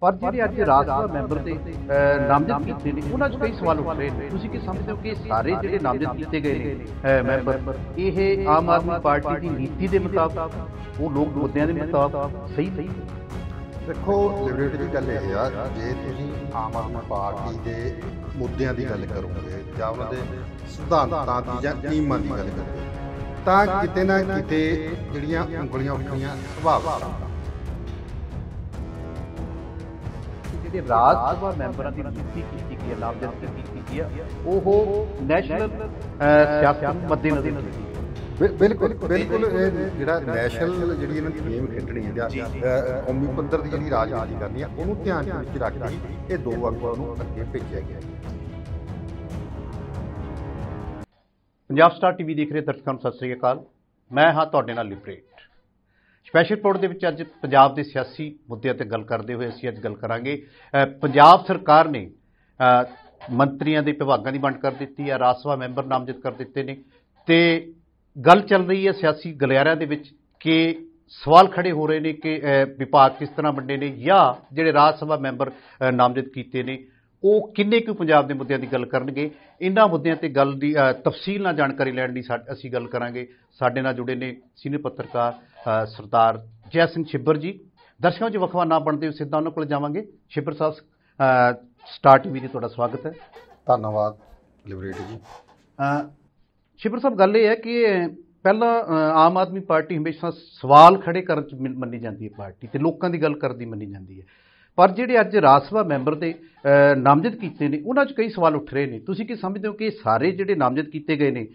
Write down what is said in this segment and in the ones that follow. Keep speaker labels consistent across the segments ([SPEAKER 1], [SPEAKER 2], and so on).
[SPEAKER 1] ਪਰ ਜਿਹੜੇ ਅੱਜ ਰਾਜ ਸਭਾ ਮੈਂਬਰ ਤੇ ਨਾਮਜ਼ਦ ਕੀਤੇ ਨੇ ਉਹਨਾਂ 'ਚ ਕਈ ਸਵਾਲ ਉੱਠ ਰਹੇ ਨੇ ਤੁਸੀਂ ਕੀ ਸਮਝਦੇ ਹੋ ਕਿ ਸਾਰੇ ਜਿਹੜੇ ਨਾਮਜ਼ਦ ਕੀਤੇ ਗਏ ਨੇ ਮੈਂਬਰ ਇਹ ਆਮ ਆਦਮੀ ਪਾਰਟੀ ਦੀ ਨੀਤੀ ਦੇ ਮੁਤਾਬਕ ਉਹ ਲੋਕ ਮੁੱਦਿਆਂ ਦੇ ਮੁਤਾਬਕ ਸਹੀ ਸਹੀ ਦੇਖੋ ਲਿਬਰਟੀ
[SPEAKER 2] ਦੀ ਗੱਲ ਇਹ ਆ ਜੇ ਤੁਸੀਂ ਆਮ ਆਦਮੀ ਪਾਰਟੀ ਦੇ ਮੁੱਦਿਆਂ ਦੀ ਗੱਲ ਕਰੋਗੇ ਜਾਂ ਉਹਨਾਂ ਦੇ ਸਿਧਾਂਤਾਂ ਦੀ ਜਾਂ ਕੀਮਤਾਂ ਦੀ ਗੱਲ ਕਰੋਗੇ ਤਾਂ ਕਿਤੇ ਨਾ ਕਿਤੇ ਜਿਹੜੀਆਂ ਉਂਗਲੀਆਂ ਸੁਭਾਅ ਸੁਭਾਵਿਕ
[SPEAKER 1] ਜਿਹੜੇ ਰਾਜ ਸਭਾ ਮੈਂਬਰਾਂ ਦੀ ਨਿਯੁਕਤੀ ਕੀਤੀ ਗਈ ਹੈ ਨਾਮਜ਼ਦ ਕੀਤੀ ਗਈ ਹੈ ਉਹ ਨੈਸ਼ਨਲ ਸਿਆਸਤ ਮੱਦੇ ਨਜ਼ਰ ਬਿਲਕੁਲ ਬਿਲਕੁਲ ਇਹ ਜਿਹੜਾ ਨੈਸ਼ਨਲ
[SPEAKER 2] ਜਿਹੜੀ ਇਹਨਾਂ ਦੀ ਗੇਮ ਖੇਡਣੀ ਹੈ ਜਾਂ ਕੌਮੀ ਪੱਧਰ ਦੀ ਜਿਹੜੀ ਰਾਜਨੀਤੀ ਕਰਨੀ ਹੈ ਉਹਨੂੰ ਧਿਆਨ ਵਿੱਚ ਰੱਖ ਕੇ ਇਹ ਦੋ ਅਗਵਾ ਨੂੰ ਅੱਗੇ ਭੇਜਿਆ ਗਿਆ
[SPEAKER 1] ਪੰਜਾਬ ਸਟਾਰ ਟੀਵੀ ਦੇਖ ਰਹੇ ਦਰਸ਼ਕਾਂ ਨੂੰ ਸਤਿ ਸ੍ਰੀ ਅਕਾਲ ਮੈਂ ਹਾਂ ਤੁਹਾਡੇ ਨਾਲ ਲਿਪਰੇ ਸਪੈਸ਼ਲ ਰਿਪੋਰਟ ਦੇ ਵਿੱਚ ਅੱਜ ਪੰਜਾਬ ਦੇ ਸਿਆਸੀ ਮੁੱਦਿਆਂ ਤੇ ਗੱਲ ਕਰਦੇ ਹੋਏ ਅਸੀਂ ਅੱਜ ਗੱਲ ਕਰਾਂਗੇ ਪੰਜਾਬ ਸਰਕਾਰ ਨੇ ਮੰਤਰੀਆਂ ਦੇ ਵਿਭਾਗਾਂ ਦੀ ਵੰਡ ਕਰ ਦਿੱਤੀ ਹੈ ਰਾਸਵਾ ਮੈਂਬਰ ਨਾਮਜ਼ਦ ਕਰ ਦਿੱਤੇ ਨੇ ਤੇ ਗੱਲ ਚੱਲ ਰਹੀ ਹੈ ਸਿਆਸੀ ਗਲਿਆਰਿਆਂ ਦੇ ਵਿੱਚ ਕਿ ਸਵਾਲ ਖੜੇ ਹੋ ਰਹੇ ਨੇ ਕਿ ਵਿਭਾਗ ਕਿਸ ਤਰ੍ਹਾਂ ਵੰਡੇ ਨੇ ਜਾਂ ਜਿਹੜੇ ਰਾਜ ਸਭਾ ਮੈਂਬਰ ਨਾਮਜ਼ਦ ਕੀਤੇ ਨੇ ਉਹ ਕਿੰਨੇ ਕੁ ਪੰਜਾਬ ਦੇ ਮੁੱਦਿਆਂ ਦੀ ਗੱਲ ਕਰਨਗੇ ਇਹਨਾਂ ਮੁੱਦਿਆਂ ਤੇ ਗੱਲ ਦੀ ਤਫਸੀਲ ਨਾਲ ਜਾਣਕਾਰੀ ਲੈਣ ਦੀ ਅਸੀਂ ਗੱਲ ਕਰਾਂਗੇ ਸਾਡੇ ਨਾਲ ਜੁੜੇ ਨੇ ਸੀਨੀਅਰ ਪੱਤਰਕਾਰ ਸਰਦਾਰ ਜੈ ਸਿੰਘ ਛਿੱਬਰ ਜੀ ਦਰਸ਼ਕਾਂ 'ਚ ਵਖਵਾ ਨਾ ਬਣਦੇ ਸਿੱਧਾ ਉਹਨਾਂ ਕੋਲ ਜਾਵਾਂਗੇ ਛਿੱਬਰ ਸਾਹਿਬ ਸਟਾਰ ਟੀਵੀ ਤੇ ਤੁਹਾਡਾ ਸਵਾਗਤ ਹੈ ਧੰਨਵਾਦ ਲਿਬਰੇਟਰੀ ਜੀ ਛਿੱਬਰ ਸਾਹਿਬ ਗੱਲ ਇਹ ਹੈ ਕਿ ਪਹਿਲਾਂ ਆਮ ਆਦਮੀ ਪਾਰਟੀ ਹਮੇਸ਼ਾ ਸਵਾਲ ਖੜੇ ਕਰਨ ਚ ਮੰਨੀ ਜਾਂਦੀ ਹੈ ਪਾਰਟੀ ਤੇ ਲੋਕਾਂ ਦੀ ਗੱਲ ਕਰਦੀ ਮੰਨੀ ਜਾਂਦੀ ਹੈ ਪਰ ਜਿਹੜੇ ਅੱਜ ਰਾਜ ਸਭਾ ਮੈਂਬਰ ਦੇ ਨਾਮਜ਼ਦ ਕੀਤੇ ਨੇ ਉਹਨਾਂ 'ਚ ਕਈ ਸਵਾਲ ਉੱਠ ਰਹੇ ਨੇ ਤੁਸੀਂ ਕੀ ਸਮਝਦੇ ਹੋ ਕਿ ਸਾਰੇ ਜਿਹੜੇ ਨਾਮਜ਼ਦ ਕੀਤੇ ਗਏ ਨੇ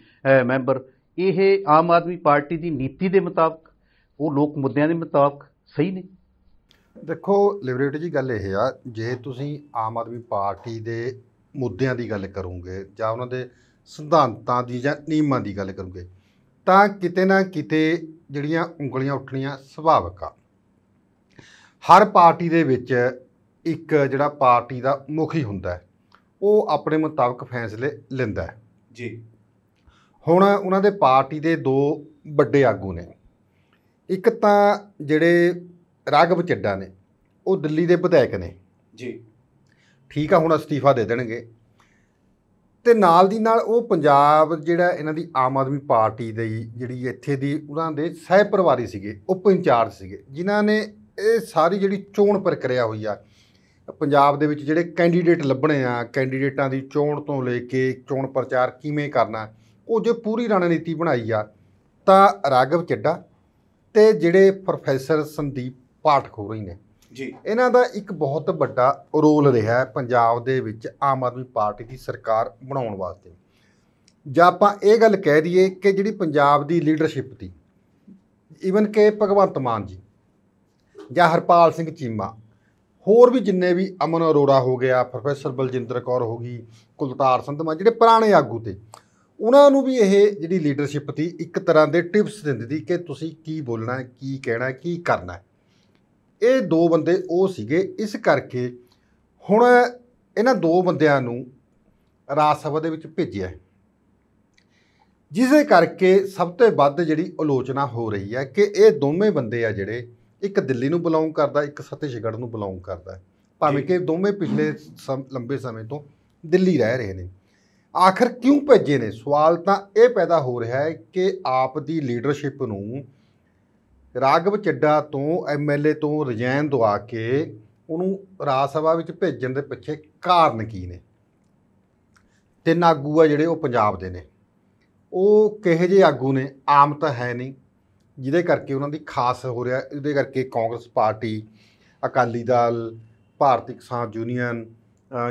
[SPEAKER 1] ਮੈਂਬਰ ਇਹ ਆਮ ਆਦਮੀ ਪਾਰਟੀ ਦੀ ਨੀਤੀ ਦੇ ਮੁਤਾਬਕ ਉਹ ਲੋਕ ਮੁੱਦਿਆਂ ਦੇ ਮੁਤਾਬਕ ਸਹੀ ਨੇ ਦੇਖੋ ਲਿਬਰਟੀ ਜੀ
[SPEAKER 2] ਗੱਲ ਇਹ ਆ ਜੇ ਤੁਸੀਂ ਆਮ ਆਦਮੀ ਪਾਰਟੀ ਦੇ ਮੁੱਦਿਆਂ ਦੀ ਗੱਲ ਕਰੋਗੇ ਜਾਂ ਉਹਨਾਂ ਦੇ ਸਿਧਾਂਤਾਂ ਦੀ ਜਾਂ ਨੀਮਾਂ ਦੀ ਗੱਲ ਕਰੋਗੇ ਤਾਂ ਕਿਤੇ ਨਾ ਕਿਤੇ ਜਿਹੜੀਆਂ ਉਂਗਲੀਆਂ ਉੱਠਣੀਆਂ ਸੁਭਾਵਿਕ ਆ ਹਰ ਪਾਰਟੀ ਦੇ ਵਿੱਚ ਇੱਕ ਜਿਹੜਾ ਪਾਰਟੀ ਦਾ ਮੁਖੀ ਹੁੰਦਾ ਉਹ ਆਪਣੇ ਮੁਤਾਬਕ ਫੈਸਲੇ ਲੈਂਦਾ ਜੀ ਹੁਣ ਉਹਨਾਂ ਦੇ ਪਾਰਟੀ ਦੇ ਦੋ ਵੱਡੇ ਆਗੂ ਨੇ ਇੱਕ ਤਾਂ ਜਿਹੜੇ ਰਾਗਵ ਚੱਡਾ ਨੇ ਉਹ ਦਿੱਲੀ ਦੇ ਵਿਧਾਇਕ ਨੇ ਜੀ ਠੀਕ ਆ ਹੁਣ ਅਸਤੀਫਾ ਦੇ ਦੇਣਗੇ ਤੇ ਨਾਲ ਦੀ ਨਾਲ ਉਹ ਪੰਜਾਬ ਜਿਹੜਾ ਇਹਨਾਂ ਦੀ ਆਮ ਆਦਮੀ ਪਾਰਟੀ ਦੀ ਜਿਹੜੀ ਇੱਥੇ ਦੀ ਉਹਨਾਂ ਦੇ ਸਹਿ ਪਰਿਵਾਰੀ ਸੀਗੇ ਉਪ ਇੰਚਾਰਜ ਸੀਗੇ ਜਿਨ੍ਹਾਂ ਨੇ ਇਹ ਸਾਰੀ ਜਿਹੜੀ ਚੋਣ ਪ੍ਰਕਿਰਿਆ ਹੋਈ ਆ ਪੰਜਾਬ ਦੇ ਵਿੱਚ ਜਿਹੜੇ ਕੈਂਡੀਡੇਟ ਲੱਭਣੇ ਆ ਕੈਂਡੀਡੇਟਾਂ ਦੀ ਚੋਣ ਤੋਂ ਲੈ ਕੇ ਚੋਣ ਪ੍ਰਚਾਰ ਕਿਵੇਂ ਕਰਨਾ ਉਹ ਜੇ ਪੂਰੀ ਰਣਨੀਤੀ ਬਣਾਈ ਆ ਤਾਂ ਰਾਗਵ ਚੱਡਾ ਤੇ ਜਿਹੜੇ ਪ੍ਰੋਫੈਸਰ ਸੰਦੀਪ ਰਹੇ ਨੇ ਜੀ ਇਹਨਾਂ ਦਾ ਇੱਕ ਬਹੁਤ ਵੱਡਾ ਰੋਲ ਰਿਹਾ ਪੰਜਾਬ ਦੇ ਵਿੱਚ ਆਮ ਆਦਮੀ ਪਾਰਟੀ ਦੀ ਸਰਕਾਰ ਬਣਾਉਣ ਵਾਸਤੇ ਜਾਂ ਆਪਾਂ ਇਹ ਗੱਲ ਕਹਿ ਦਈਏ ਕਿ ਜਿਹੜੀ ਪੰਜਾਬ ਦੀ ਲੀਡਰਸ਼ਿਪ ਦੀ ਈਵਨ ਕਿ ਭਗਵੰਤ ਮਾਨ ਜੀ ਜਾਂ ਹਰਪਾਲ ਸਿੰਘ ਚੀਮਾ ਹੋਰ ਵੀ ਜਿੰਨੇ ਵੀ ਅਮਨ ਅਰੋੜਾ ਹੋ ਗਿਆ ਪ੍ਰੋਫੈਸਰ ਬਲਜਿੰਦਰ ਕੌਰ ਹੋ ਗਈ ਕੁਲਤਾਰ ਸੰਧਮਾ ਜਿਹੜੇ ਪੁਰਾਣੇ ਆਗੂ ਤੇ ਉਹਨਾਂ ਨੂੰ ਵੀ ਇਹ ਜਿਹੜੀ ਲੀਡਰਸ਼ਿਪ ਤੀ ਇੱਕ ਤਰ੍ਹਾਂ ਦੇ ਟਿਪਸ ਦਿੰਦੀ ਸੀ ਕਿ ਤੁਸੀਂ ਕੀ ਬੋਲਣਾ ਹੈ ਕੀ ਕਹਿਣਾ ਹੈ ਕੀ ਕਰਨਾ ਹੈ ਇਹ ਦੋ ਬੰਦੇ ਉਹ ਸੀਗੇ ਇਸ ਕਰਕੇ ਹੁਣ ਇਹਨਾਂ ਦੋ ਬੰਦਿਆਂ ਨੂੰ ਰਾਜ ਸਭਾ ਦੇ ਵਿੱਚ ਭੇਜਿਆ ਜਿਸੇ ਕਰਕੇ ਸਭ ਤੋਂ ਵੱਧ ਜਿਹੜੀ ਆਲੋਚਨਾ ਹੋ ਰਹੀ ਹੈ ਕਿ ਇਹ ਦੋਵੇਂ ਬੰਦੇ ਆ ਜਿਹੜੇ ਇੱਕ ਦਿੱਲੀ ਨੂੰ ਬਿਲੋਂਗ ਕਰਦਾ ਇੱਕ ਛਤੀਸਗੜ੍ਹ ਨੂੰ ਬਿਲੋਂਗ ਕਰਦਾ ਭਾਵੇਂ ਕਿ ਦੋਵੇਂ ਪਿਛਲੇ ਲੰਬੇ ਸਮੇਂ ਤੋਂ ਦਿੱਲੀ ਰਹਿ ਰਹੇ ਨੇ ਆਖਰ ਕਿਉਂ ਭੇਜੇ ਨੇ ਸਵਾਲ ਤਾਂ ਇਹ ਪੈਦਾ ਹੋ ਰਿਹਾ ਹੈ ਕਿ ਆਪ ਦੀ ਲੀਡਰਸ਼ਿਪ ਨੂੰ ਰਾਗਵ ਚੱਡਾ ਤੋਂ ਐਮਐਲਏ ਤੋਂ ਰਜੈਨ ਦਵਾ ਕੇ ਉਹਨੂੰ ਰਾਜ ਸਭਾ ਵਿੱਚ ਭੇਜਣ ਦੇ ਪਿੱਛੇ ਕਾਰਨ ਕੀ ਨੇ ਤਿੰਨ ਆਗੂ ਆ ਜਿਹੜੇ ਉਹ ਪੰਜਾਬ ਦੇ ਨੇ ਉਹ ਕਿਹੋ ਜਿਹੇ ਆਗੂ ਨੇ ਆਮ ਤਾਂ ਹੈ ਨਹੀਂ ਜਿਹਦੇ ਕਰਕੇ ਉਹਨਾਂ ਦੀ ਖਾਸ ਹੋ ਰਿਹਾ ਇਹਦੇ ਕਰਕੇ Congress party Akali Dal Bharti Kisan union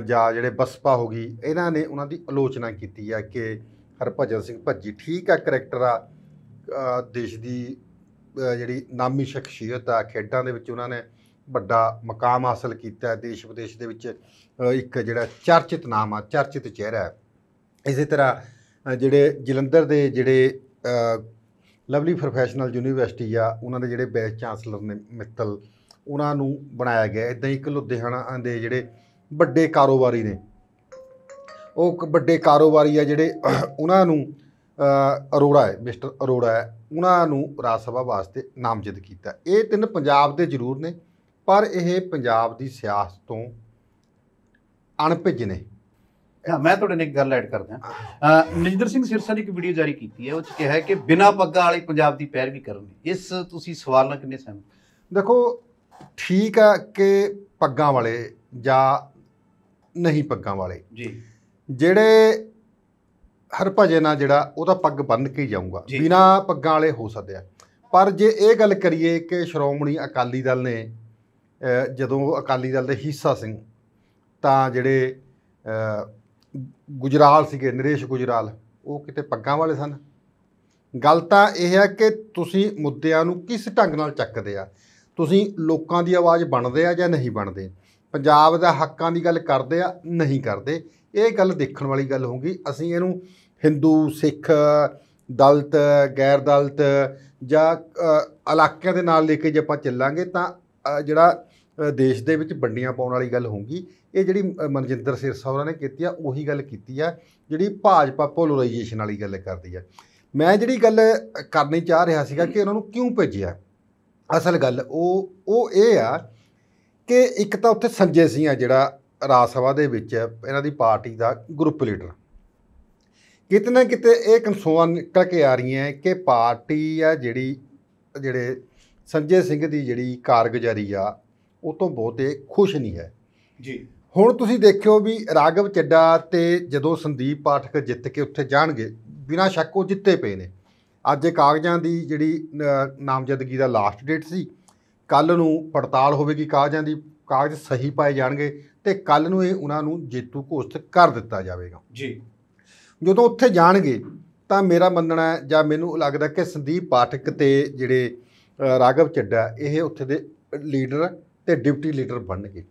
[SPEAKER 2] ਜਾਂ ਜਿਹੜੇ ਬਸਪਾ ਹੋ ਗਈ ਇਹਨਾਂ ਨੇ ਉਹਨਾਂ ਦੀ ਆਲੋਚਨਾ ਕੀਤੀ ਹੈ ਕਿ ਹਰਭਜਨ ਸਿੰਘ ਭੱਜੀ ਠੀਕ ਹੈ ਕਰੈਕਟਰ ਆ ਦੇਸ਼ ਦੀ ਜਿਹੜੀ ਨਾਮੀ ਸ਼ਖਸੀਅਤ ਆ ਖੇਡਾਂ ਦੇ ਵਿੱਚ ਉਹਨਾਂ ਨੇ ਵੱਡਾ ਮਕਾਮ ਹਾਸਲ ਕੀਤਾ ਹੈ ਦੇਸ਼ ਵਿਦੇਸ਼ ਦੇ ਵਿੱਚ ਇੱਕ ਜਿਹੜਾ ਚਰਚਿਤ ਨਾਮ ਆ ਚਰਚਿਤ ਚਿਹਰਾ ਹੈ ਇਸੇ ਤਰ੍ਹਾਂ ਜਿਹੜੇ ਜਲੰਧਰ ਦੇ ਜਿਹੜੇ ਲਵਲੀ ਪ੍ਰੋਫੈਸ਼ਨਲ ਯੂਨੀਵਰਸਿਟੀ ਆ ਉਹਨਾਂ ਦੇ ਜਿਹੜੇ ਵਾਈਸ ਚਾਂਸਲਰ ਨੇ ਮਿੱਤਲ ਉਹਨਾਂ ਨੂੰ ਬਣਾਇਆ ਗਿਆ ਇਦਾਂ ਹੀ ਇੱਕ ਲੁਧਿਆਣਾ ਦੇ ਜਿਹੜੇ ਵੱਡੇ ਕਾਰੋਬਾਰੀ ਨੇ ਉਹ ਵੱਡੇ ਕਾਰੋਬਾਰੀ ਆ ਜਿਹੜੇ ਉਹਨਾਂ ਨੂੰ ਅਰੋੜਾ ਹੈ ਮਿਸਟਰ ਅਰੋੜਾ ਹੈ ਉਹਨਾਂ ਨੂੰ ਰਾਜ ਸਭਾ ਵਾਸਤੇ ਨਾਮਜ਼ਦ ਕੀਤਾ ਇਹ ਤਿੰਨ ਪੰਜਾਬ ਦੇ ਜ਼ਰੂਰ ਨੇ ਪਰ ਇਹ ਪੰਜਾਬ ਦੀ ਸਿਆਸਤ
[SPEAKER 1] ਤੋਂ ਅਣਭਿੱਜ ਨੇ ਹਾਂ ਮੈਂ ਤੁਹਾਡੇ ਨਾਲ ਇੱਕ ਗੱਲ ਐਡ ਕਰਦਾ ਨਜਿੰਦਰ ਸਿੰਘ ਸਿਰਸਾ ਨੇ ਇੱਕ ਵੀਡੀਓ ਜਾਰੀ ਕੀਤੀ ਹੈ ਉਹ ਚ ਕਿਹਾ ਹੈ ਕਿ ਬਿਨਾ ਪੱਗਾਂ ਵਾਲੇ ਪੰਜਾਬ ਦੀ ਵੀ ਕਰਨੀ ਇਸ ਤੁਸੀਂ ਸਵਾਲ ਨਾਲ ਕਿੰਨੇ ਸਹਿਮਤ ਦੇਖੋ
[SPEAKER 2] ਠੀਕ ਆ ਕਿ ਪੱਗਾਂ ਵਾਲੇ ਜਾਂ ਨਹੀਂ ਪੱਗਾਂ ਵਾਲੇ ਜੀ ਜਿਹੜੇ ਹਰ ਭਜੇ ਨਾਲ ਜਿਹੜਾ ਉਹ ਤਾਂ ਪੱਗ ਬੰਨ ਕੇ ਹੀ ਜਾਊਗਾ ਬਿਨਾ ਪੱਗਾਂ ਵਾਲੇ ਹੋ ਸਕਦੇ ਆ ਪਰ ਜੇ ਇਹ ਗੱਲ ਕਰੀਏ ਕਿ ਸ਼੍ਰੋਮਣੀ ਅਕਾਲੀ ਦਲ ਨੇ ਜਦੋਂ ਅਕਾਲੀ ਦਲ ਦੇ ਹਿੱਸਾ ਸਿੰਘ ਤਾਂ ਜਿਹੜੇ ਗੁਜਰਾਲ ਸੀਗੇ ਨਰੇਸ਼ ਗੁਜਰਾਲ ਉਹ ਕਿਤੇ ਪੱਗਾਂ ਵਾਲੇ ਸਨ ਗੱਲ ਤਾਂ ਇਹ ਹੈ ਕਿ ਤੁਸੀਂ ਮੁੱਦਿਆਂ ਨੂੰ ਕਿਸ ਢੰਗ ਨਾਲ ਚੱਕਦੇ ਆ ਤੁਸੀਂ ਲੋਕਾਂ ਦੀ ਆਵਾਜ਼ ਬਣਦੇ ਆ ਜਾਂ ਨਹੀਂ ਬਣਦੇ ਪੰਜਾਬ ਦਾ ਹੱਕਾਂ ਦੀ ਗੱਲ ਕਰਦੇ ਆ ਨਹੀਂ ਕਰਦੇ ਇਹ ਗੱਲ ਦੇਖਣ ਵਾਲੀ ਗੱਲ ਹੋਊਗੀ ਅਸੀਂ ਇਹਨੂੰ ਹਿੰਦੂ ਸਿੱਖ ਦਲਤ ਗੈਰ ਦਲਤ ਜਾਂ ਇਲਾਕਿਆਂ ਦੇ ਨਾਲ ਲੈ ਕੇ ਜੇ ਆਪਾਂ ਚੱਲਾਂਗੇ ਤਾਂ ਜਿਹੜਾ ਦੇਸ਼ ਦੇ ਵਿੱਚ ਵੰਡੀਆਂ ਪਾਉਣ ਵਾਲੀ ਗੱਲ ਹੋਊਗੀ ਇਹ ਜਿਹੜੀ ਮਨਜਿੰਦਰ ਸਿਰਸੌਰਾ ਨੇ ਕੀਤੀ ਆ ਉਹੀ ਗੱਲ ਕੀਤੀ ਆ ਜਿਹੜੀ ਭਾਜਪਾ ਪੋਲਰਾਈਜੇਸ਼ਨ ਵਾਲੀ ਗੱਲ ਕਰਦੀ ਆ ਮੈਂ ਜਿਹੜੀ ਗੱਲ ਕਰਨੀ ਚਾਹ ਰਿਹਾ ਸੀਗਾ ਕਿ ਉਹਨਾਂ ਨੂੰ ਕਿਉਂ ਭੇਜਿਆ ਅਸਲ ਗੱਲ ਉਹ ਉਹ ਇਹ ਆ ਕਿ ਇੱਕ ਤਾਂ ਉੱਥੇ ਸੰਜੇ ਸਿੰਘ ਆ ਜਿਹੜਾ ਰਾਜ ਸਭਾ ਦੇ ਵਿੱਚ ਇਹਨਾਂ ਦੀ ਪਾਰਟੀ ਦਾ ਗਰੁੱਪ ਲੀਡਰ ਕਿਤੇ ਨਾ ਕਿਤੇ ਇਹ ਕਨਸੋਆਂ ਨਿਕਲ ਕੇ ਆ ਰਹੀਆਂ ਕਿ ਪਾਰਟੀ ਆ ਜਿਹੜੀ ਜਿਹੜੇ ਸੰਜੇ ਸਿੰਘ ਦੀ ਜਿਹੜੀ ਕਾਰਗੁਜ਼ਾਰੀ ਆ ਉਹ ਤੋਂ ਬਹੁਤੇ ਖੁਸ਼ ਨਹੀਂ ਹੈ ਜੀ ਹੁਣ ਤੁਸੀਂ ਦੇਖਿਓ ਵੀ ਰਾਗਵ ਚੱਡਾ ਤੇ ਜਦੋਂ ਸੰਦੀਪ ਪਾਠਕ ਜਿੱਤ ਕੇ ਉੱਥੇ ਜਾਣਗੇ ਬਿਨਾਂ ਸ਼ੱਕ ਉਹ ਜਿੱਤੇ ਪਏ ਨੇ ਅੱਜ ਕਾਗਜ਼ਾਂ ਦੀ ਜਿਹੜੀ ਨਾਮਜ਼ਦਗੀ ਦਾ ਲਾਸਟ ਡੇਟ ਸੀ ਕੱਲ ਨੂੰ ਪੜਤਾਲ ਹੋਵੇਗੀ ਕਾਗਜ਼ਾਂ ਦੀ ਕਾਗਜ਼ ਸਹੀ ਪਾਏ ਜਾਣਗੇ ਤੇ ਕੱਲ ਨੂੰ ਇਹ ਉਹਨਾਂ ਨੂੰ ਜੇਤੂ ਘੋਸ਼ਿਤ ਕਰ ਦਿੱਤਾ ਜਾਵੇਗਾ ਜੀ ਜਦੋਂ ਉੱਥੇ ਜਾਣਗੇ ਤਾਂ ਮੇਰਾ ਮੰਨਣਾ ਹੈ ਜਾਂ ਮੈਨੂੰ ਲੱਗਦਾ ਕਿ ਸੰਦੀਪ ਪਾਠਕ ਤੇ ਜਿਹੜੇ ਰਾਗਵ ਚੱਡਾ ਇਹ ਉੱਥੇ ਦੇ ਲੀਡਰ ਤੇ ਡਿਪਟੀ ਲੀਡਰ ਬਣਨਗੇ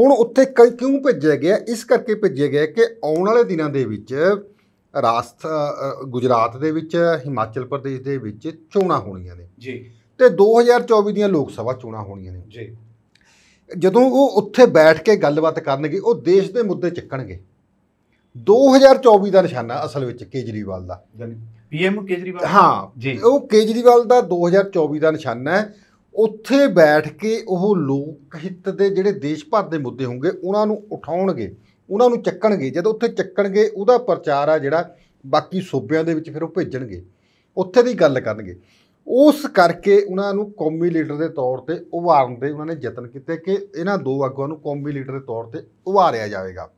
[SPEAKER 2] ਹੁਣ ਉੱਥੇ ਕਿਉਂ ਭੇਜਿਆ ਗਿਆ ਇਸ ਕਰਕੇ ਭੇਜਿਆ ਗਿਆ ਕਿ ਆਉਣ ਵਾਲੇ ਦਿਨਾਂ ਦੇ ਵਿੱਚ ਰਾਸਤ ਗੁਜਰਾਤ ਦੇ ਵਿੱਚ ਹਿਮਾਚਲ ਪ੍ਰਦੇਸ਼ ਦੇ ਵਿੱਚ ਚੋਣਾਂ ਹੋਣੀਆਂ ਨੇ ਜੀ ਤੇ 2024 ਦੀਆਂ ਲੋਕ ਸਭਾ ਚੋਣਾਂ ਹੋਣੀਆਂ ਨੇ ਜੀ ਜਦੋਂ ਉਹ ਉੱਥੇ ਬੈਠ ਕੇ ਗੱਲਬਾਤ ਕਰਨਗੇ ਉਹ ਦੇਸ਼ ਦੇ ਮੁੱਦੇ ਚੱਕਣਗੇ 2024 ਦਾ ਨਿਸ਼ਾਨਾ ਅਸਲ ਵਿੱਚ ਕੇਜਰੀਵਾਲ ਦਾ
[SPEAKER 1] ਪੀਐਮ ਕੇਜਰੀਵਾਲ
[SPEAKER 2] ਹਾਂ ਜੀ ਉਹ ਕੇਜਰੀਵਾਲ ਦਾ 2024 ਦਾ ਨਿਸ਼ਾਨਾ ਹੈ ਉੱਥੇ ਬੈਠ ਕੇ ਉਹ ਲੋਕ ਹਿੱਤ ਦੇ ਜਿਹੜੇ ਦੇਸ਼ ਭਰ ਦੇ ਮੁੱਦੇ ਹੋਣਗੇ ਉਹਨਾਂ ਨੂੰ ਉਠਾਉਣਗੇ ਉਹਨਾਂ ਨੂੰ ਚੱਕਣਗੇ ਜਦੋਂ ਉੱਥੇ ਚੱਕਣਗੇ ਉਹਦਾ ਪ੍ਰਚਾਰ ਆ ਜਿਹੜਾ ਬਾਕੀ ਸੂਬਿਆਂ ਦੇ ਵਿੱਚ ਫਿਰ ਉਹ ਭੇਜਣਗੇ ਉੱਥੇ ਦੀ ਗੱਲ ਕਰਨਗੇ ਉਸ ਕਰਕੇ ਉਹਨਾਂ ਨੂੰ ਕੌਮੀ ਲੀਡਰ ਦੇ ਤੌਰ ਤੇ ਉਭਾਰਨ ਦੇ ਉਹਨਾਂ ਨੇ ਯਤਨ ਕੀਤੇ ਕਿ ਇਹਨਾਂ ਦੋ ਆਗੂਆਂ ਨੂੰ ਕੌਮੀ ਲੀਡਰ ਦੇ ਤੌਰ ਤੇ ਉਭਾਰਿਆ ਜਾਵੇਗਾ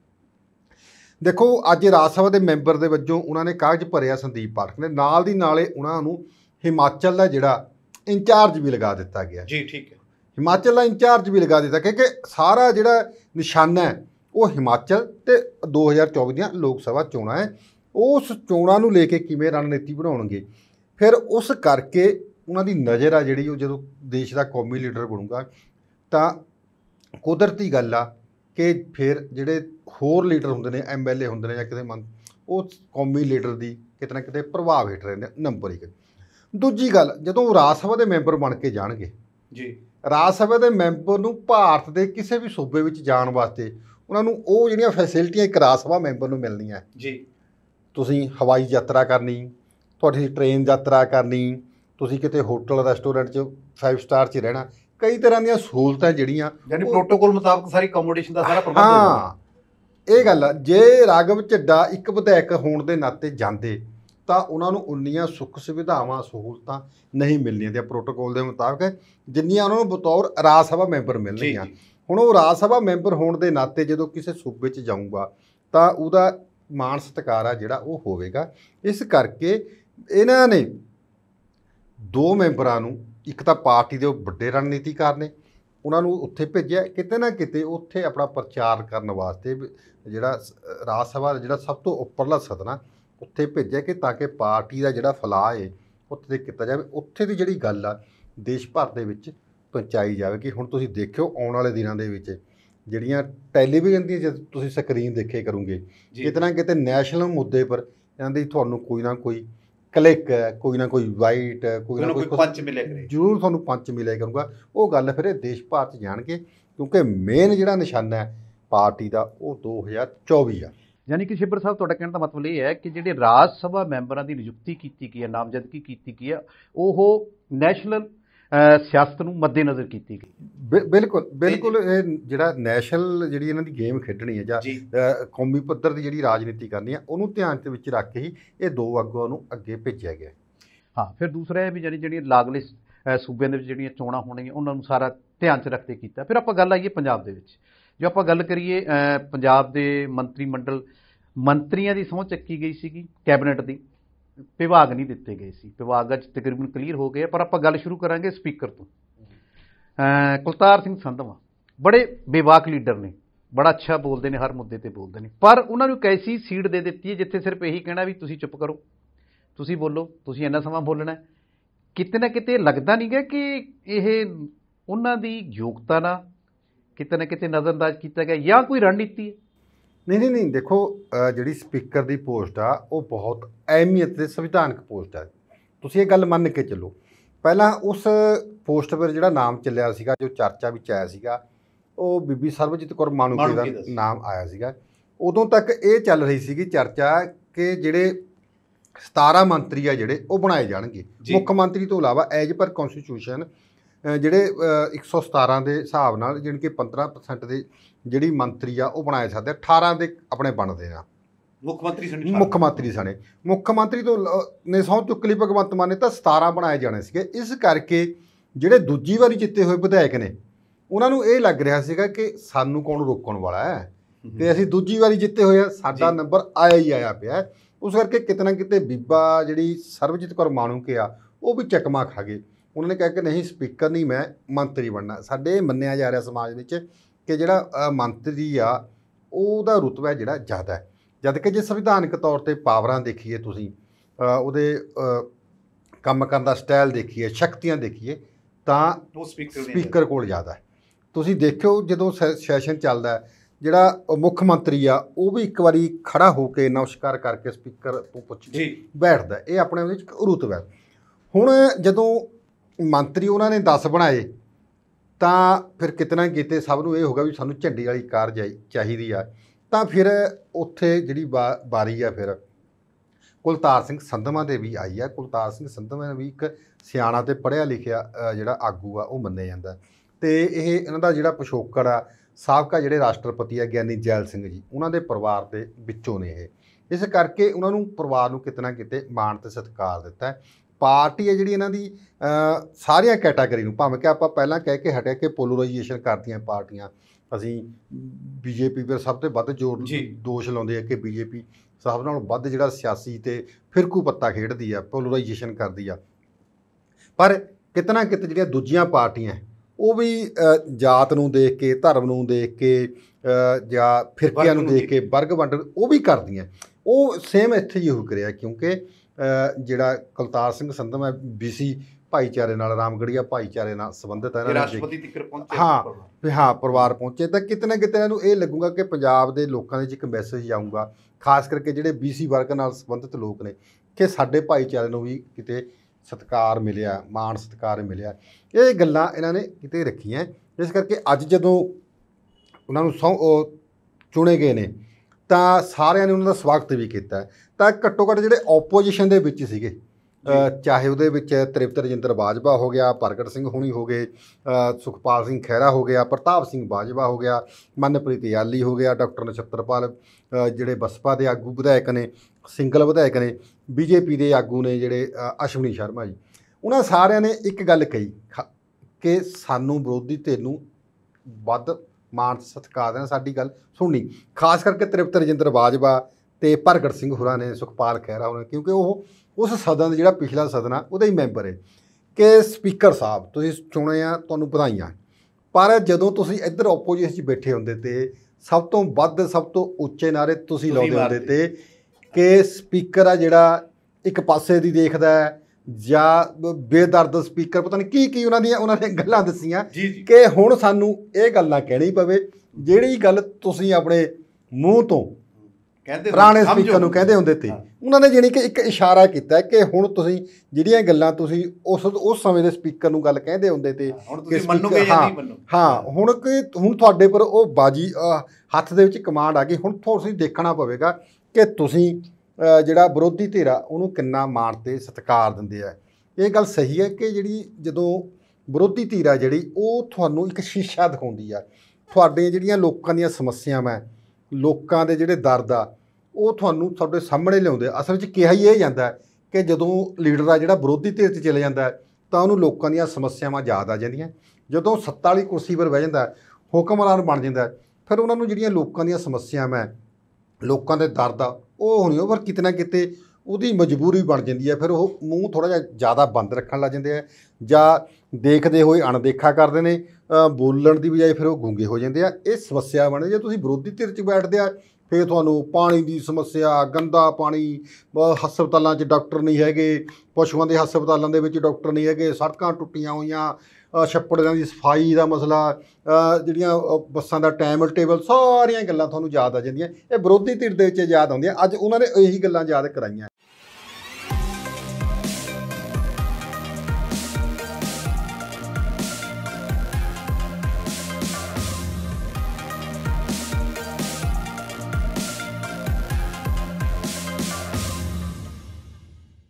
[SPEAKER 2] ਦੇਖੋ ਅੱਜ ਰਾਜ ਸਭਾ ਦੇ ਮੈਂਬਰ ਦੇ ਵੱਜੋਂ ਉਹਨਾਂ ਨੇ ਕਾਗਜ਼ ਭਰਿਆ ਸੰਦੀਪ ਪਾਠਕ ਨੇ ਨਾਲ ਦੀ ਨਾਲੇ ਉਹਨਾਂ ਨੂੰ ਹਿਮਾਚਲ ਦਾ ਜਿਹੜਾ ਇੰਚਾਰਜ ਵੀ ਲਗਾ ਦਿੱਤਾ ਗਿਆ ਜੀ ਠੀਕ ਹੈ ਹਿਮਾਚਲ ਦਾ ਇੰਚਾਰਜ ਵੀ ਲਗਾ ਦਿੱਤਾ ਕਿਉਂਕਿ ਸਾਰਾ ਜਿਹੜਾ ਨਿਸ਼ਾਨਾ ਹੈ ਉਹ ਹਿਮਾਚਲ ਤੇ 2024 ਦੀਆਂ ਲੋਕ ਸਭਾ ਚੋਣਾਂ ਹੈ ਉਸ ਚੋਣਾਂ ਨੂੰ ਲੈ ਕੇ ਕਿਵੇਂ ਰਣਨੀਤੀ ਬਣਾਉਣਗੇ ਫਿਰ ਉਸ ਕਰਕੇ ਉਹਨਾਂ ਦੀ ਨਜ਼ਰ ਆ ਜਿਹੜੀ ਉਹ ਜਦੋਂ ਦੇਸ਼ ਦਾ ਕੌਮੀ ਲੀਡਰ ਬਣੂਗਾ ਤਾਂ ਕੁਦਰਤੀ ਗੱਲ ਆ ਕਿ ਫਿਰ ਜਿਹੜੇ ਹੋਰ ਲੀਡਰ ਹੁੰਦੇ ਨੇ ਐਮਐਲਏ ਹੁੰਦੇ ਨੇ ਜਾਂ ਕਿਤੇ ਮੰਤ ਉਹ ਕੌਮੀ ਲੀਡਰ ਦੀ ਕਿਤੇ ਨਾ ਕਿਤੇ ਪ੍ਰਭਾਵ ਹੇਠ ਰਹਿੰਦੇ ਨੰਬਰ 1 ਦੂਜੀ ਗੱਲ ਜਦੋਂ ਰਾਜ ਸਭਾ ਦੇ ਮੈਂਬਰ ਬਣ ਕੇ ਜਾਣਗੇ ਜੀ ਰਾਜ ਸਭਾ ਦੇ ਮੈਂਬਰ ਨੂੰ ਭਾਰਤ ਦੇ ਕਿਸੇ ਵੀ ਸੂਬੇ ਵਿੱਚ ਜਾਣ ਵਾਸਤੇ ਉਹਨਾਂ ਨੂੰ ਉਹ ਜਿਹੜੀਆਂ ਫੈਸਿਲਿਟੀਆਂ ਇੱਕ ਰਾਜ ਸਭਾ ਮੈਂਬਰ ਨੂੰ ਮਿਲਣੀਆਂ ਜੀ ਤੁਸੀਂ ਹਵਾਈ ਯਾਤਰਾ ਕਰਨੀ ਤੁਹਾਡੀ ਟ੍ਰੇਨ ਯਾਤਰਾ ਕਰਨੀ ਤੁਸੀਂ ਕਿਤੇ ਹੋਟਲ ਰੈਸਟੋਰੈਂਟ 'ਚ 5 ਸਟਾਰ 'ਚ ਰਹਿਣਾ ਕਈ ਤਰ੍ਹਾਂ ਦੀਆਂ ਸਹੂਲਤਾਂ ਜਿਹੜੀਆਂ
[SPEAKER 1] ਯਾਨੀ ਪ੍ਰੋਟੋਕੋਲ ਮੁਤਾਬਕ ਸਾਰੀ ਅਕੋਮੋਡੇਸ਼ਨ ਦਾ ਸਾਰਾ ਪ੍ਰਬੰਧ ਹਾਂ
[SPEAKER 2] ਇਹ ਗੱਲ ਜੇ ਰਾਗਵ ਚੱਡਾ ਇੱਕ ਵਿਧਾਇਕ ਹੋਣ ਦੇ ਨਾਤੇ ਜਾਂਦੇ ਤਾਂ ਉਹਨਾਂ ਨੂੰ ਉਨੀਆਂ ਸੁੱਖ ਸੁਵਿਧਾਵਾਂ ਸਹੂਲਤਾਂ ਨਹੀਂ ਮਿਲਣੀਆਂ ਤੇ ਪ੍ਰੋਟੋਕੋਲ ਦੇ ਮੁਤਾਬਕ ਜਿੰਨੀਆਂ ਉਹਨਾਂ ਨੂੰ ਬਤੌਰ ਰਾਜ ਸਭਾ ਮੈਂਬਰ ਮਿਲਣੀਆਂ ਹੁਣ ਉਹ ਰਾਜ ਸਭਾ ਮੈਂਬਰ ਹੋਣ ਦੇ ਨਾਤੇ ਜਦੋਂ ਕਿਸੇ ਸੂਬੇ 'ਚ ਜਾਊਗਾ ਤਾਂ ਉਹਦਾ ਮਾਣ ਸਤਕਾਰ ਆ ਜਿਹੜਾ ਉਹ ਹੋਵੇਗਾ ਇਸ ਕਰਕੇ ਇਹਨਾਂ ਨੇ ਦੋ ਮੈਂਬਰਾਂ ਨੂੰ ਇੱਕ ਤਾਂ ਪਾਰਟੀ ਦੇ ਵੱਡੇ ਰਣਨੀਤੀਕਾਰ ਨੇ ਉਹਨਾਂ ਨੂੰ ਉੱਥੇ ਭੇਜਿਆ ਕਿਤੇ ਨਾ ਕਿਤੇ ਉੱਥੇ ਆਪਣਾ ਪ੍ਰਚਾਰ ਕਰਨ ਵਾਸਤੇ ਜਿਹੜਾ ਰਾਜ ਸਭਾ ਦਾ ਜਿਹੜਾ ਸਭ ਤੋਂ ਉੱਪਰਲਾ ਸਦਨਾ ਉੱਥੇ ਭੇਜਿਆ ਕਿ ਤਾਂ ਕਿ ਪਾਰਟੀ ਦਾ ਜਿਹੜਾ ਫਲਾਅ ਹੈ ਉੱਥੇ ਕੀਤਾ ਜਾਵੇ ਉੱਥੇ ਦੀ ਜਿਹੜੀ ਗੱਲ ਆ ਦੇਸ਼ ਭਰ ਦੇ ਵਿੱਚ ਪਹੁੰਚਾਈ ਜਾਵੇ ਕਿ ਹੁਣ ਤੁਸੀਂ ਦੇਖਿਓ ਆਉਣ ਵਾਲੇ ਦਿਨਾਂ ਦੇ ਵਿੱਚ ਜਿਹੜੀਆਂ ਟੈਲੀਵਿਜ਼ਨ ਦੀ ਜੇ ਤੁਸੀਂ ਸਕਰੀਨ ਦੇਖੇ ਕਰੋਗੇ ਕਿਤਨਾ ਕਿਤੇ ਨੈਸ਼ਨਲ ਮੁੱਦੇ ਪਰ ਇਹਨਾਂ ਦੀ ਤੁਹਾਨੂੰ ਕੋਈ ਨਾ ਕੋਈ ਕਲਿੱਕ ਕੋਈ ਨਾ ਕੋਈ ਵਾਈਟ ਕੋਈ ਨਾ ਕੋਈ
[SPEAKER 1] ਪੰਚ ਮਿਲੇ ਕਰੇ
[SPEAKER 2] ਜ਼ਰੂਰ ਤੁਹਾਨੂੰ ਪੰਚ ਮਿਲੇ ਕਰੂਗਾ ਉਹ ਗੱਲ ਫਿਰ ਇਹ ਦੇਸ਼ ਭਾਰਤ ਜਾਣ ਕੇ ਕਿਉਂਕਿ ਮੇਨ ਜਿਹੜਾ ਨਿਸ਼ਾਨਾ ਹੈ ਪਾਰਟੀ ਦਾ
[SPEAKER 1] ਉਹ 2024 ਆ ਯਾਨੀ ਕਿ ਸ਼ਿਬਰ ਸਾਹਿਬ ਤੁਹਾਡਾ ਕਹਿਣ ਦਾ ਮਤਲਬ ਇਹ ਹੈ ਕਿ ਜਿਹੜੇ ਰਾਜ ਸਭਾ ਮੈਂਬਰਾਂ ਦੀ ਨਿਯੁਕਤੀ ਕੀਤੀ ਗਈ ਹੈ ਨਾਮਜ਼ਦਗੀ ਕੀਤੀ ਗਈ ਹੈ ਉਹ ਨੈਸ਼ਨਲ ਸਿਆਸਤ ਨੂੰ ਮੱਦੇਨਜ਼ਰ ਕੀਤੀ ਗਈ ਬਿਲਕੁਲ ਬਿਲਕੁਲ ਇਹ ਜਿਹੜਾ ਨੈਸ਼ਨਲ
[SPEAKER 2] ਜਿਹੜੀ ਇਹਨਾਂ ਦੀ ਗੇਮ ਖੇਡਣੀ ਹੈ ਜਾਂ ਕੌਮੀ ਪੱਧਰ ਦੀ ਜਿਹੜੀ ਰਾਜਨੀਤੀ ਕਰਨੀ ਹੈ ਉਹਨੂੰ ਧਿਆਨ ਦੇ ਵਿੱਚ ਰੱਖ
[SPEAKER 1] ਕੇ ਹੀ ਇਹ ਦੋ ਅੱਗੋਂ ਨੂੰ ਅੱਗੇ ਭੇਜਿਆ ਗਿਆ ਹਾਂ ਫਿਰ ਦੂਸਰਾ ਇਹ ਵੀ ਜਿਹੜੀ ਜਿਹੜੀ ਲਾਗਲੇ ਸੂਬਿਆਂ ਦੇ ਵਿੱਚ ਜਿਹੜੀਆਂ ਚੋਣਾਂ ਹੋਣਗੀਆਂ ਉਹਨਾਂ ਨੂੰ ਸਾਰਾ ਧਿਆਨ 'ਚ ਰੱਖਦੇ ਕੀਤਾ ਫਿਰ ਆਪਾਂ ਗੱਲ ਆਈਏ ਪੰਜਾਬ ਦੇ ਵਿੱਚ ਜੇ ਆਪਾਂ ਗੱਲ ਕਰੀਏ ਪੰਜਾਬ ਦੇ ਮੰਤਰੀ ਮੰਡਲ ਮੰਤਰੀਆਂ ਦੀ ਸਹੁੰ ਚੱਕੀ ਗਈ ਸੀਗੀ ਕੈਬਨਿਟ ਦੀ ਵਿਭਾਗ ਨਹੀਂ ਦਿੱਤੇ ਗਏ ਸੀ ਵਿਭਾਗ ਅੱਜ ਤਕਰੀਬਨ ਕਲੀਅਰ ਹੋ ਗਏ ਪਰ ਆਪਾਂ ਗੱਲ ਸ਼ੁਰੂ ਕਰਾਂਗੇ ਸਪੀਕਰ ਤੋਂ ਕੁਲਤਾਰ ਸਿੰਘ ਸੰਧਵਾ ਬੜੇ ਬੇਵਾਕ ਲੀਡਰ ਨੇ ਬੜਾ ਅੱਛਾ ਬੋਲਦੇ ਨੇ ਹਰ ਮੁੱਦੇ ਤੇ ਬੋਲਦੇ ਨੇ ਪਰ ਉਹਨਾਂ ਨੂੰ ਕੈਸੀ ਸੀਟ ਦੇ ਦਿੱਤੀ ਹੈ ਜਿੱਥੇ ਸਿਰਫ ਇਹੀ ਕਹਿਣਾ ਵੀ ਤੁਸੀਂ ਚੁੱਪ ਕਰੋ ਤੁਸੀਂ ਬੋਲੋ ਤੁਸੀਂ ਇੰਨਾ ਸਮਾਂ ਬੋਲਣਾ ਕਿਤੇ ਨਾ ਕਿਤੇ ਲੱਗਦਾ ਨਹੀਂ ਕਿ ਇਹ ਉਹਨਾਂ ਦੀ ਯੋਗਤਾ ਨਾਲ ਕਿਤੇ ਨਾ ਕਿਤੇ ਨਜ਼ਰਅੰਦਾਜ਼ ਕੀਤਾ ਗਿਆ ਜਾਂ ਕੋਈ ਰਣਨੀਤੀ ਹੈ
[SPEAKER 2] ਨਹੀਂ ਨਹੀਂ ਨਹੀਂ ਦੇਖੋ ਜਿਹੜੀ ਸਪੀਕਰ ਦੀ ਪੋਸਟ ਆ ਉਹ ਬਹੁਤ ਅਹਿਮੀਅਤ ਦੇ ਸੰਵਿਧਾਨਕ ਪੋਸਟ ਆ ਤੁਸੀਂ ਇਹ ਗੱਲ ਮੰਨ ਕੇ ਚੱਲੋ ਪਹਿਲਾਂ ਉਸ ਪੋਸਟ 'ਤੇ ਜਿਹੜਾ ਨਾਮ ਚੱਲਿਆ ਸੀਗਾ ਜੋ ਚਰਚਾ ਵਿੱਚ ਆਇਆ ਸੀਗਾ ਉਹ ਬੀਬੀ ਸਰਬਜੀਤ ਕੌਰ ਮਾਨੂਕੀ ਦਾ ਨਾਮ ਆਇਆ ਸੀਗਾ ਉਦੋਂ ਤੱਕ ਇਹ ਚੱਲ ਰਹੀ ਸੀਗੀ ਚਰਚਾ ਕਿ ਜਿਹੜੇ 17 ਮੰਤਰੀ ਆ ਜਿਹੜੇ ਉਹ ਬਣਾਏ ਜਾਣਗੇ ਮੁੱਖ ਮੰਤਰੀ ਤੋਂ ਇਲਾਵਾ ਐਜ ਪਰ ਕਨਸਟੀਟਿਊਸ਼ਨ ਜਿਹੜੇ 117 ਦੇ ਹਿਸਾਬ ਨਾਲ ਜਾਣੀ ਕਿ 15% ਦੇ ਜਿਹੜੀ ਮੰਤਰੀ ਆ ਉਹ ਬਣਾਏ ਸਕਦੇ 18 ਦੇ ਆਪਣੇ ਬਣਦੇ ਆ ਮੁੱਖ ਮੰਤਰੀ ਸਣੇ ਮੁੱਖ ਮੰਤਰੀ ਸਣੇ ਮੁੱਖ ਮੰਤਰੀ ਤੋਂ ਨੇ ਸੌ ਚੁੱਕ ਲਈ ਭਗਵੰਤ ਮਾਨ ਨੇ ਤਾਂ 17 ਬਣਾਏ ਜਾਣੇ ਸੀਗੇ ਇਸ ਕਰਕੇ ਜਿਹੜੇ ਦੂਜੀ ਵਾਰੀ ਜਿੱਤੇ ਹੋਏ ਵਿਧਾਇਕ ਨੇ ਉਹਨਾਂ ਨੂੰ ਇਹ ਲੱਗ ਰਿਹਾ ਸੀਗਾ ਕਿ ਸਾਨੂੰ ਕੌਣ ਰੋਕਣ ਵਾਲਾ ਹੈ ਤੇ ਅਸੀਂ ਦੂਜੀ ਵਾਰੀ ਜਿੱਤੇ ਹੋਏ ਆ ਸਾਡਾ ਨੰਬਰ ਆਇਆ ਹੀ ਆਇਆ ਪਿਆ ਉਸ ਕਰਕੇ ਕਿਤਨਾ ਕਿਤੇ ਬੀਬਾ ਜਿਹੜੀ ਸਰਬਜੀਤ ਕੌਰ ਮਾਣੂ ਕੇ ਆ ਉਹ ਵੀ ਚਕਮਾ ਖਾ ਗਏ ਉਹਨਾਂ ਨੇ ਕਿਹਾ ਕਿ ਨਹੀਂ ਸਪੀਕਰ ਨਹੀਂ ਮੈਂ ਮੰਤਰੀ ਬਣਨਾ ਸਾਡੇ ਮੰਨਿਆ ਜਾ ਰਿਹਾ ਸਮਾਜ ਵਿੱਚ ਕਿ ਜਿਹੜਾ ਮੰਤਰੀ ਆ ਉਹਦਾ ਰੁਤਬਾ ਜਿਹੜਾ ਜ਼ਿਆਦਾ ਹੈ ਜਦ ਕਿ ਜੇ ਸੰਵਿਧਾਨਕ ਤੌਰ ਤੇ ਪਾਵਰਾਂ ਦੇਖੀਏ ਤੁਸੀਂ ਉਹਦੇ ਕੰਮ ਕਰਨ ਦਾ ਸਟਾਈਲ ਦੇਖੀਏ ਸ਼ਕਤੀਆਂ ਦੇਖੀਏ ਤਾਂ
[SPEAKER 1] ਸਪੀਕਰ
[SPEAKER 2] ਕੋਲ ਜ਼ਿਆਦਾ ਹੈ ਤੁਸੀਂ ਦੇਖਿਓ ਜਦੋਂ ਸੈਸ਼ਨ ਚੱਲਦਾ ਜਿਹੜਾ ਮੁੱਖ ਮੰਤਰੀ ਆ ਉਹ ਵੀ ਇੱਕ ਵਾਰੀ ਖੜਾ ਹੋ ਕੇ ਨਮਸਕਾਰ ਕਰਕੇ ਸਪੀਕਰ ਤੋਂ ਪੁੱਛ ਬੈਠਦਾ ਇਹ ਆਪਣੇ ਵਿੱਚ ਰੁਤਬਾ ਹੁਣ ਜਦੋਂ ਮੰਤਰੀ ਉਹਨਾਂ ਨੇ 10 ਬਣਾਏ ਤਾਂ ਫਿਰ ਕਿਤਨਾ ਕੀਤੇ ਸਭ ਨੂੰ ਇਹ ਹੋਗਾ ਵੀ ਸਾਨੂੰ ਝੰਡੀ ਵਾਲੀ ਕਾਰ ਚਾਹੀਦੀ ਆ ਤਾਂ ਫਿਰ ਉੱਥੇ ਜਿਹੜੀ ਬਾਰੀ ਆ ਫਿਰ ਕੁਲਤਾਰ ਸਿੰਘ ਸੰਧਵਾਂ ਦੇ ਵੀ ਆਈ ਆ ਕੁਲਤਾਰ ਸਿੰਘ ਸੰਧਵਾਂ ਵੀ ਇੱਕ ਸਿਆਣਾ ਤੇ ਪੜਿਆ ਲਿਖਿਆ ਜਿਹੜਾ ਆਗੂ ਆ ਉਹ ਮੰਨਿਆ ਜਾਂਦਾ ਤੇ ਇਹ ਇਹਨਾਂ ਦਾ ਜਿਹੜਾ ਪਿਛੋਕੜ ਆ ਸਾਬਕਾ ਜਿਹੜੇ ਰਾਸ਼ਟਰਪਤੀ ਆ ਗਿਆਨੀ ਜੈਲ ਸਿੰਘ ਜੀ ਉਹਨਾਂ ਦੇ ਪਰਿਵਾਰ ਦੇ ਵਿੱਚੋਂ ਨੇ ਇਹ ਇਸ ਕਰਕੇ ਉਹਨਾਂ ਨੂੰ ਪਰਿਵਾਰ ਨੂੰ ਕਿਤਨਾ ਕਿਤੇ ਮਾਣ ਤੇ ਸਤਿਕਾਰ ਦਿੱਤਾ ਪਾਰਟੀ ਹੈ ਜਿਹੜੀ ਇਹਨਾਂ ਦੀ ਸਾਰੀਆਂ ਕੈਟਾਗਰੀ ਨੂੰ ਭਾਵੇਂ ਕਿ ਆਪਾਂ ਪਹਿਲਾਂ ਕਹਿ ਕੇ ਹਟਿਆ ਕਿ ਪੋਲਰਾਈਜੇਸ਼ਨ ਕਰਦੀਆਂ ਪਾਰਟੀਆਂ ਅਸੀਂ ਬੀਜੇਪੀ ਪਰ ਸਭ ਤੋਂ ਵੱਧ ਜ਼ੋਰ ਦੋਸ਼ ਲਾਉਂਦੇ ਆ ਕਿ ਬੀਜੇਪੀ ਸਭ ਨਾਲੋਂ ਵੱਧ ਜਿਹੜਾ ਸਿਆਸੀ ਤੇ ਫਿਰਕੂ ਪੱਤਾ ਖੇਡਦੀ ਆ ਪੋਲਰਾਈਜੇਸ਼ਨ ਕਰਦੀ ਆ ਪਰ ਕਿਤਨਾ ਕਿਤ ਜਿਹੜੀਆਂ ਦੂਜੀਆਂ ਪਾਰਟੀਆਂ ਉਹ ਵੀ ਜਾਤ ਨੂੰ ਦੇਖ ਕੇ ਧਰਮ ਨੂੰ ਦੇਖ ਕੇ ਜਾਂ ਫਿਰਕਿਆਂ ਨੂੰ ਦੇਖ ਕੇ ਵਰਗ ਵੰਡ ਉਹ ਵੀ ਕਰਦੀਆਂ ਉਹ ਸੇਮ ਇੱਥੇ ਹੀ ਉਹ ਕਰਿਆ ਕਿਉਂਕਿ ਜਿਹੜਾ ਕੁਲਤਾਰ ਸਿੰਘ ਸੰਧਮ ਹੈ ਬੀਸੀ ਭਾਈਚਾਰੇ ਨਾਲ ਰਾਮਗੜੀਆ ਭਾਈਚਾਰੇ ਨਾਲ ਸੰਬੰਧਿਤ ਹੈ ਨਾ ਰਾਸ਼ਟਰਪਤੀ ਤੱਕ
[SPEAKER 1] ਪਹੁੰਚੇ ਹਾਂ
[SPEAKER 2] ਹਾਂ ਪਰਿਵਾਰ ਪਹੁੰਚੇ ਤਾਂ ਕਿਤਨੇ ਕਿਤੇ ਇਹਨੂੰ ਇਹ ਲੱਗੂਗਾ ਕਿ ਪੰਜਾਬ ਦੇ ਲੋਕਾਂ ਦੇ ਵਿੱਚ ਇੱਕ ਮੈਸੇਜ ਜਾਊਗਾ ਖਾਸ ਕਰਕੇ ਜਿਹੜੇ ਬੀਸੀ ਵਰਗ ਨਾਲ ਸੰਬੰਧਿਤ ਲੋਕ ਨੇ ਕਿ ਸਾਡੇ ਭਾਈਚਾਰੇ ਨੂੰ ਵੀ ਕਿਤੇ ਸਤਕਾਰ ਮਿਲਿਆ ਮਾਣ ਸਤਕਾਰ ਮਿਲਿਆ ਇਹ ਗੱਲਾਂ ਇਹਨਾਂ ਨੇ ਕਿਤੇ ਰੱਖੀਆਂ ਇਸ ਕਰਕੇ ਅੱਜ ਜਦੋਂ ਉਹਨਾਂ ਨੂੰ ਚੁਣੇ ਗਏ ਨੇ ਤਾਂ ਸਾਰਿਆਂ ਨੇ ਉਹਨਾਂ ਦਾ ਸਵਾਗਤ ਵੀ ਕੀਤਾ ਤਾਂ ਘੱਟੋ ਘੱਟ ਜਿਹੜੇ ਆਪੋਜੀਸ਼ਨ ਦੇ ਵਿੱਚ ਸੀਗੇ ਚਾਹੇ ਉਹਦੇ ਵਿੱਚ ਤ੍ਰਿਪਤ ਰਜਿੰਦਰ ਬਾਜਵਾ ਹੋ ਗਿਆ ਪ੍ਰਗਟ ਸਿੰਘ ਹੁਣੀ ਹੋ ਗਏ ਸੁਖਪਾਲ ਸਿੰਘ ਖਹਿਰਾ ਹੋ ਗਿਆ ਪ੍ਰਤਾਪ ਸਿੰਘ ਬਾਜਵਾ ਹੋ ਗਿਆ ਮਨਪ੍ਰੀਤ ਯਾਲੀ ਹੋ ਗਿਆ ਡਾਕਟਰ ਨਛੱਤਰਪਾਲ ਜਿਹੜੇ ਬਸਪਾ ਦੇ ਆਗੂ ਵਿਧਾਇਕ ਨੇ ਸਿੰਗਲ ਵਿਧਾਇਕ ਨੇ ਬੀਜੇਪੀ ਦੇ ਆਗੂ ਨੇ ਜਿਹੜੇ ਅਸ਼ਵਨੀ ਸ਼ਰਮਾ ਜੀ ਉਹਨਾਂ ਸਾਰਿਆਂ ਨੇ ਇੱਕ ਗੱਲ ਕਹੀ ਕਿ ਸਾਨੂੰ ਵਿਰੋਧੀ ਧਿਰ ਨੂੰ ਵੱਧ ਮਾਨ ਸਤਕਾਰ ਦੇਣਾ ਸਾਡੀ ਗੱਲ ਸੁਣਨੀ ਖਾਸ ਕਰਕੇ ਤ੍ਰਿਪਤ ਰਜਿੰਦਰ ਬਾਜਵਾ ਤੇ ਪ੍ਰਗਟ ਸਿੰਘ ਹੋਰਾਂ ਨੇ ਸੁਖਪਾਲ ਖਹਿਰਾ ਹੋਰਾਂ ਕਿਉਂਕਿ ਉਹ ਉਸ ਸਦਨ ਦਾ ਜਿਹੜਾ ਪਿਛਲਾ ਸਦਨਾ ਉਹਦਾ ਹੀ ਮੈਂਬਰ ਹੈ ਕਿ ਸਪੀਕਰ ਸਾਹਿਬ ਤੁਸੀਂ ਚੁਣੇ ਆ ਤੁਹਾਨੂੰ ਵਧਾਈਆਂ ਪਰ ਜਦੋਂ ਤੁਸੀਂ ਇੱਧਰ ਆਪੋਜੀਸ਼ਨ 'ਚ ਬੈਠੇ ਹੁੰਦੇ ਤੇ ਸਭ ਤੋਂ ਵੱਧ ਸਭ ਤੋਂ ਉੱਚੇ ਨਾਰੇ ਤੁਸੀਂ ਲਾਉਂਦੇ ਹੁੰਦੇ ਤੇ ਕਿ ਸਪੀਕਰ ਆ ਜਿਹੜਾ ਇੱਕ ਪਾਸੇ ਦੀ ਦੇਖਦਾ ਹੈ ਜਾਂ ਬੇਦਰਦ ਸਪੀਕਰ ਪਤਾ ਨਹੀਂ ਕੀ ਕੀ ਉਹਨਾਂ ਦੀਆਂ ਉਹਨਾਂ ਨੇ ਗੱਲਾਂ ਦੱਸੀਆਂ ਕਿ ਹੁਣ ਸਾਨੂੰ ਇਹ ਗੱਲਾਂ ਕਹਿਣੀ ਪਵੇ ਜਿਹੜੀ ਗੱਲ ਤੁਸੀਂ ਆਪਣੇ ਮੂੰਹ ਤੋਂ ਕਹਿੰਦੇ ਪੁਰਾਣੇ ਸਪੀਕਰ ਨੂੰ ਕਹਿੰਦੇ ਹੁੰਦੇ ਤੇ ਉਹਨਾਂ ਨੇ ਜਿਹੜੀ ਕਿ ਇੱਕ ਇਸ਼ਾਰਾ ਕੀਤਾ ਕਿ ਹੁਣ ਤੁਸੀਂ ਜਿਹੜੀਆਂ ਗੱਲਾਂ ਤੁਸੀਂ ਉਸ ਉਸ ਸਮੇਂ ਦੇ ਸਪੀਕਰ ਨੂੰ ਗੱਲ ਕਹਿੰਦੇ ਹੁੰਦੇ ਤੇ ਹੁਣ ਤੁਸੀਂ ਮੰਨੋਗੇ ਜਾਂ ਨਹੀਂ ਮੰਨੋ ਹਾਂ ਹੁਣ ਕਿ ਹੁਣ ਤੁਹਾਡੇ ਪਰ ਉਹ ਬਾਜੀ ਹੱਥ ਦੇ ਵਿੱਚ ਕਮਾਂਡ ਆ ਗਈ ਹੁਣ ਤੁਸੀਂ ਦੇਖਣਾ ਪਵੇਗਾ ਕਿ ਤੁਸੀਂ ਜਿਹੜਾ ਵਿਰੋਧੀ ਧਿਰ ਆ ਉਹਨੂੰ ਕਿੰਨਾ ਮਾਣ ਤੇ ਸਤਿਕਾਰ ਦਿੰਦੇ ਆ ਇਹ ਗੱਲ ਸਹੀ ਹੈ ਕਿ ਜਿਹੜੀ ਜਦੋਂ ਵਿਰੋਧੀ ਧਿਰ ਆ ਜਿਹੜੀ ਉਹ ਤੁਹਾਨੂੰ ਇੱਕ ਸ਼ੀਸ਼ਾ ਦਿਖਾਉਂਦੀ ਆ ਤੁਹਾਡੇ ਜਿਹੜੀਆਂ ਲੋਕਾਂ ਦੀਆਂ ਸਮੱਸਿਆਵਾਂ ਲੋਕਾਂ ਦੇ ਜਿਹੜੇ ਦਰਦ ਆ ਉਹ ਤੁਹਾਨੂੰ ਤੁਹਾਡੇ ਸਾਹਮਣੇ ਲਿਆਉਂਦੇ ਅਸਲ ਵਿੱਚ ਕਿਹਾ ਹੀ ਇਹ ਜਾਂਦਾ ਕਿ ਜਦੋਂ ਲੀਡਰ ਆ ਜਿਹੜਾ ਵਿਰੋਧੀ ਧਿਰ 'ਚ ਚਲੇ ਜਾਂਦਾ ਤਾਂ ਉਹਨੂੰ ਲੋਕਾਂ ਦੀਆਂ ਸਮੱਸਿਆਵਾਂ ਯਾਦ ਆ ਜਾਂਦੀਆਂ ਜਦੋਂ ਸੱਤਾ ਵਾਲੀ ਕੁਰਸੀ 'ਤੇ ਬਹਿ ਜਾਂਦਾ ਹੁਕਮਰਾਨ ਬਣ ਜਾਂਦਾ ਫਿਰ ਉਹਨਾਂ ਨੂੰ ਜਿਹੜੀਆਂ ਲੋਕਾਂ ਦੀਆਂ ਸਮੱਸਿਆਵਾਂ ਲੋਕਾਂ ਦੇ ਦਰਦ ਆ ਉਹ ਹੋਣੀ ਉਹ ਪਰ ਕਿਤਨਾ ਕਿਤੇ ਉਹਦੀ ਮਜਬੂਰੀ ਬਣ ਜਾਂਦੀ ਹੈ ਫਿਰ ਉਹ ਮੂੰਹ ਥੋੜਾ ਜਿਹਾ ਜ਼ਿਆਦਾ ਬੰਦ ਰੱਖਣ ਲੱਗ ਜਾਂਦੇ ਆ ਜਾਂ ਦੇਖਦੇ ਹੋਏ ਅਣਦੇਖਾ ਕਰਦੇ ਨੇ ਬੋਲਣ ਦੀ ਬਜਾਏ ਫਿਰ ਉਹ ਗੁੰਗੇ ਹੋ ਜਾਂਦੇ ਆ ਇਹ ਸਮੱਸਿਆ ਬਣ ਜੇ ਤੁਸੀਂ ਵਿਰੋਧੀ ਧਿਰ 'ਚ ਬੈਠਦੇ ਆ ਫੇਰ ਤੁਹਾਨੂੰ ਪਾਣੀ ਦੀ ਸਮੱਸਿਆ ਗੰਦਾ ਪਾਣੀ ਹਸਪਤਾਲਾਂ 'ਚ ਡਾਕਟਰ ਨਹੀਂ ਹੈਗੇ ਪਸ਼ੂਆਂ ਦੇ ਹਸਪਤਾਲਾਂ ਦੇ ਵਿੱਚ ਡਾਕਟਰ ਨਹੀਂ ਹੈਗੇ ਸੜਕਾਂ ਟੁੱਟੀਆਂ ਹੋਈਆਂ ਛੱਪੜਾਂ ਦੀ ਸਫਾਈ ਦਾ ਮਸਲਾ ਜਿਹੜੀਆਂ ਬੱਸਾਂ ਦਾ ਟਾਈਮ ਟੇਬਲ ਸਾਰੀਆਂ ਗੱਲਾਂ ਤੁਹਾਨੂੰ ਯਾਦ ਆ ਜਾਂਦੀਆਂ ਇਹ ਵਿਰੋਧੀ ਧਿਰ ਦੇ ਵਿੱਚ ਯਾਦ ਆਉਂਦੀਆਂ ਅੱਜ ਉਹਨਾਂ ਨੇ ਇਹੀ ਗੱਲਾਂ ਯਾਦ ਕਰਾਈਆਂ